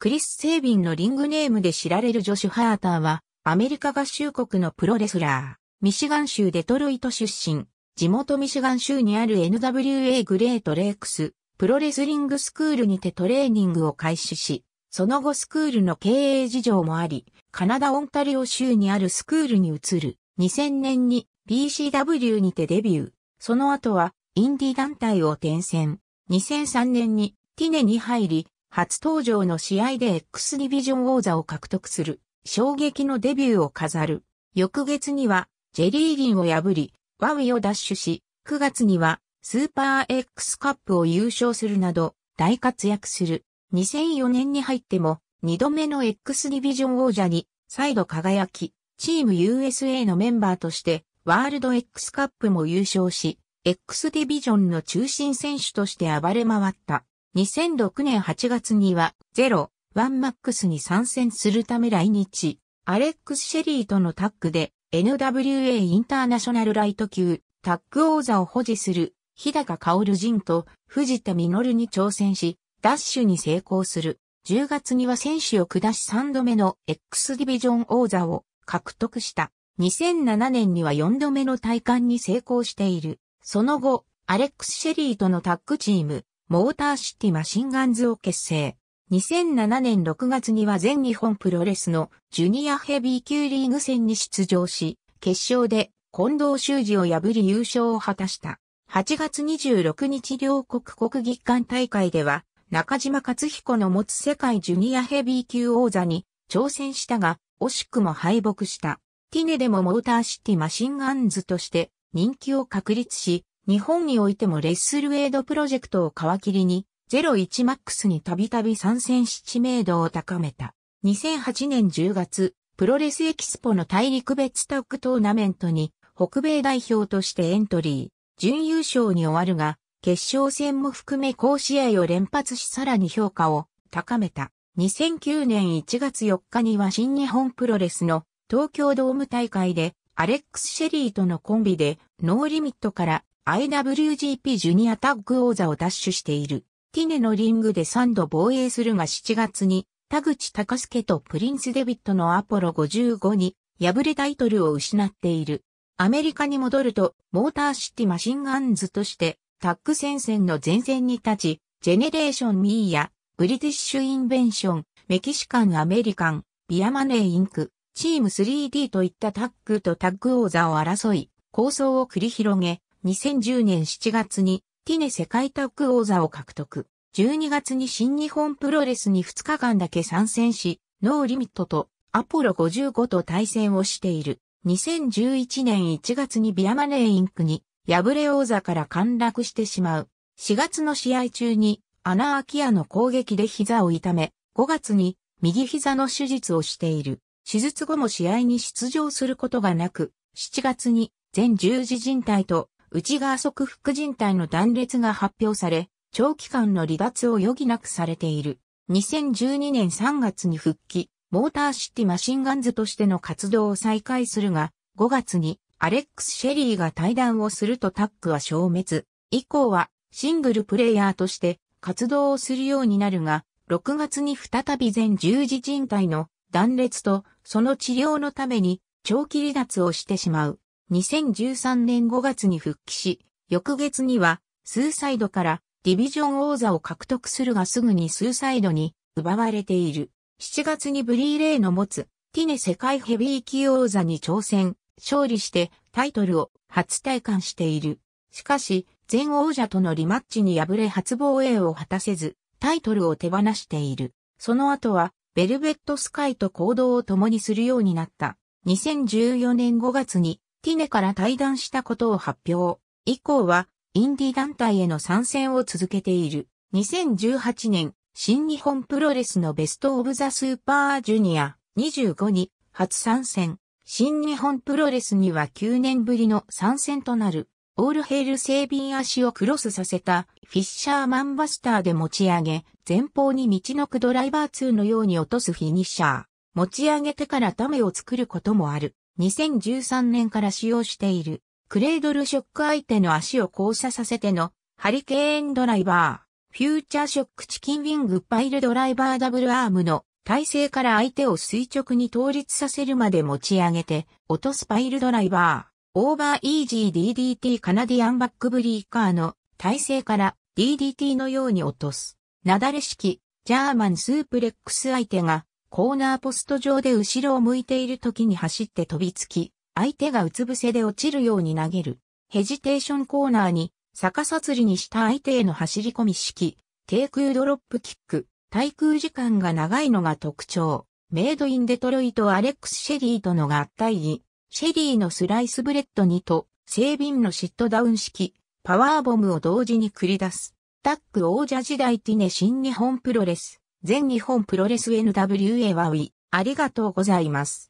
クリス・セービンのリングネームで知られるジョシュ・ハーターは、アメリカ合衆国のプロレスラー、ミシガン州デトロイト出身、地元ミシガン州にある NWA グレートレイクス、プロレスリングスクールにてトレーニングを開始し、その後スクールの経営事情もあり、カナダ・オンタリオ州にあるスクールに移る。2000年に PCW にてデビュー。その後はインディ団体を転戦。2003年にティネに入り、初登場の試合で X ディビジョン王座を獲得する、衝撃のデビューを飾る。翌月には、ジェリーギンを破り、ワウィを奪取し、9月には、スーパー X カップを優勝するなど、大活躍する。2004年に入っても、2度目の X ディビジョン王者に、再度輝き、チーム USA のメンバーとして、ワールド X カップも優勝し、X ディビジョンの中心選手として暴れ回った。2006年8月には、ゼロ、ワンマックスに参戦するため来日、アレックス・シェリーとのタッグで、NWA インターナショナルライト級、タッグ王座を保持する、日高薫人、と藤田実に挑戦し、ダッシュに成功する。10月には選手を下し3度目の X ディビジョン王座を獲得した。2007年には4度目の体感に成功している。その後、アレックス・シェリーとのタッグチーム、モーターシティマシンガンズを結成。2007年6月には全日本プロレスのジュニアヘビー級リーグ戦に出場し、決勝で近藤修二を破り優勝を果たした。8月26日両国国技館大会では、中島克彦の持つ世界ジュニアヘビー級王座に挑戦したが、惜しくも敗北した。ティネでもモーターシティマシンガンズとして人気を確立し、日本においてもレッスルエイドプロジェクトを皮切りに、01マックスにたびたび参戦し知名度を高めた。2008年10月、プロレスエキスポの大陸別タッグトーナメントに、北米代表としてエントリー、準優勝に終わるが、決勝戦も含め好試合を連発しさらに評価を高めた。2009年1月4日には新日本プロレスの東京ドーム大会でアレックス・シェリーとのコンビでノーリミットから IWGP ジュニアタッグ王座を奪取している。ティネのリングで3度防衛するが7月に田口隆介とプリンス・デビットのアポロ55に敗れタイトルを失っている。アメリカに戻ると、モーターシティマシンガンズとして、タッグ戦線の前線に立ち、ジェネレーション・ミーや、ブリティッシュ・インベンション、メキシカン・アメリカン、ビアマネー・インク、チーム 3D といったタッグとタッグ王座を争い、構想を繰り広げ、2010年7月にティネ世界タッグ王座を獲得。12月に新日本プロレスに2日間だけ参戦し、ノーリミットとアポロ55と対戦をしている。2011年1月にビアマネーインクに破れ王座から陥落してしまう。4月の試合中にアナアキアの攻撃で膝を痛め、5月に右膝の手術をしている。手術後も試合に出場することがなく、7月に全十字人体と内側側副人体の断裂が発表され、長期間の離脱を余儀なくされている。2012年3月に復帰、モーターシティマシンガンズとしての活動を再開するが、5月にアレックス・シェリーが対談をするとタックは消滅。以降はシングルプレイヤーとして活動をするようになるが、6月に再び全十字人体の断裂とその治療のために長期離脱をしてしまう。2013年5月に復帰し、翌月には、スーサイドからディビジョン王座を獲得するがすぐにスーサイドに奪われている。7月にブリーレイの持つティネ世界ヘビー級王座に挑戦、勝利してタイトルを初体感している。しかし、前王者とのリマッチに敗れ初防衛を果たせず、タイトルを手放している。その後は、ベルベットスカイと行動を共にするようになった。2014年5月にティネから退団したことを発表。以降は、インディ団体への参戦を続けている。2018年、新日本プロレスのベストオブザスーパージュニア25に初参戦。新日本プロレスには9年ぶりの参戦となる。オールヘール整備足をクロスさせたフィッシャーマンバスターで持ち上げ、前方に道のくドライバー2のように落とすフィニッシャー。持ち上げてからダメを作ることもある。2013年から使用している、クレードルショック相手の足を交差させての、ハリケーンドライバー、フューチャーショックチキンウィングパイルドライバーダブルアームの体勢から相手を垂直に倒立させるまで持ち上げて、落とすパイルドライバー、オーバーイージー DDT カナディアンバックブリーカーの体勢から DDT のように落とす。なだれ式、ジャーマンスープレックス相手がコーナーポスト上で後ろを向いている時に走って飛びつき、相手がうつ伏せで落ちるように投げる。ヘジテーションコーナーに逆さ釣りにした相手への走り込み式、低空ドロップキック、対空時間が長いのが特徴。メイドインデトロイトアレックス・シェリーとの合体に、シェリーのスライスブレッド2と、セービンのシットダウン式、パワーボムを同時に繰り出す。タック王者時代ティネ新日本プロレス。全日本プロレス NWA はウィ、ありがとうございます。